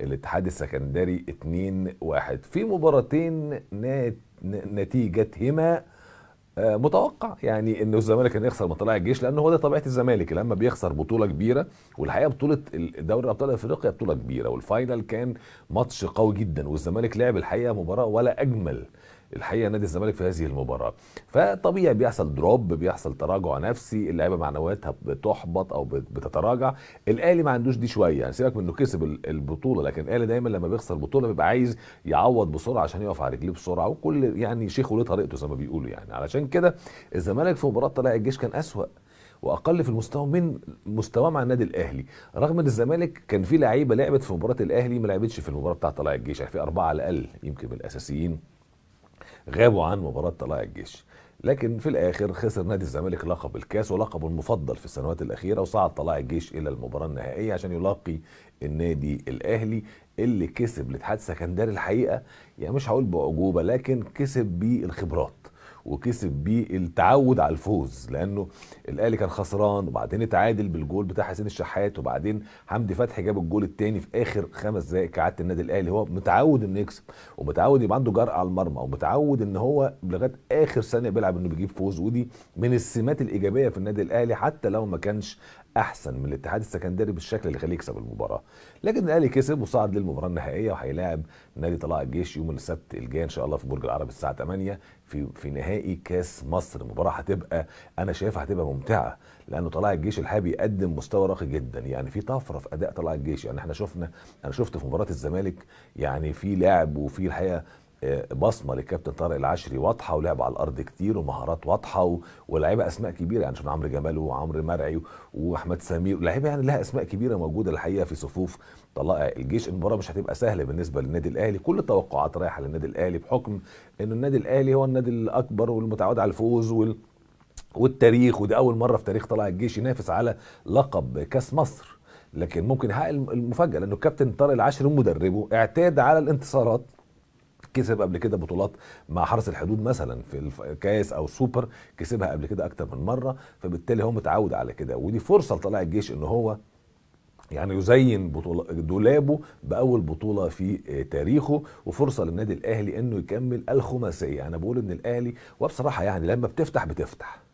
الاتحاد السكندري 2-1 في مباراتين نتيجتهما آه، متوقع يعني انه الزمالك كان يخسر من طلائع الجيش لان هو ده طبيعه الزمالك لما بيخسر بطوله كبيره والحقيقه بطوله دوري ابطال افريقيا بطوله كبيره والفاينل كان ماتش قوي جدا والزمالك لعب الحقيقه مباراه ولا اجمل الحقيقه نادي الزمالك في هذه المباراه فطبيعي بيحصل دروب بيحصل تراجع نفسي اللعيبه معنوياتها بتحبط او بتتراجع الاهلي ما عندوش دي شويه يعني سيبك من انه كسب البطوله لكن الاهلي دايما لما بيخسر بطوله بيبقى عايز يعوض بسرعه عشان يقف على رجليه بسرعه وكل يعني شيخ وليه طريقته زي ما بيقولوا يعني علشان كده الزمالك في مباراه طلائع الجيش كان اسوأ واقل في المستوى من مستواه مع النادي الاهلي رغم ان الزمالك كان في لعيبه لعبت في مباراه الاهلي ما لعبتش في المباراه بتاعه طلائع الجيش يعني في اربعه على الاقل يمكن من الاساسيين غابوا عن مباراه طلائع الجيش لكن في الاخر خسر نادي الزمالك لقب الكاس ولقبه المفضل في السنوات الاخيره وصعد طلائع الجيش الى المباراه النهائيه عشان يلاقي النادي الاهلي اللي كسب الاتحاد السكندري الحقيقه يعني مش هقول باعجوبه لكن كسب بالخبرات وكسب بيه التعود على الفوز لانه الاهلي كان خسران وبعدين اتعادل بالجول بتاع حسين الشحات وبعدين حمدي فتحي جاب الجول الثاني في اخر خمس دقائق كعاده النادي الاهلي هو متعود انه يكسب ومتعود يبقى عنده جرأه على المرمى ومتعود ان هو لغايه اخر ثانيه بيلعب انه بيجيب فوز ودي من السمات الايجابيه في النادي الاهلي حتى لو ما كانش احسن من الاتحاد السكندري بالشكل اللي يخليه يكسب المباراه لكن الاهلي كسب وصعد للمباراه النهائيه وهيلاعب نادي طلائع الجيش يوم السبت الجاي ان شاء الله في برج العرب الساعه 8 في في نهائي كاس مصر مباراه هتبقى انا شايفها هتبقى ممتعه لانه طلائع الجيش الحقيقه بيقدم مستوى راقي جدا يعني في طفره في اداء طلائع الجيش يعني احنا شفنا انا شفت في مباراه الزمالك يعني في لاعب وفي الحقيقه بصمه للكابتن طارق العشري واضحه ولعب على الارض كتير ومهارات واضحه ولاعيبه اسماء كبيره يعني شفنا عمرو جمال وعمرو مرعي واحمد سمير لعيبه يعني لها اسماء كبيره موجوده الحقيقه في صفوف طلائع الجيش المباراه مش هتبقى سهله بالنسبه للنادي الاهلي كل التوقعات رايحه للنادي الاهلي بحكم ان النادي الاهلي هو النادي الاكبر والمتعود على الفوز وال والتاريخ ودي اول مره في تاريخ طلائع الجيش ينافس على لقب كاس مصر لكن ممكن يحقق المفاجاه لانه الكابتن طارق العشري ومدربه اعتاد على الانتصارات كسب قبل كده بطولات مع حرس الحدود مثلا في الكاس او السوبر كسبها قبل كده اكتر من مره فبالتالي هو متعود على كده ودي فرصه لطلائع الجيش ان هو يعني يزين بطولة دولابه باول بطوله في آه، تاريخه وفرصه للنادي الاهلي انه يكمل الخماسيه انا بقول ان الاهلي وبصراحه يعني لما بتفتح بتفتح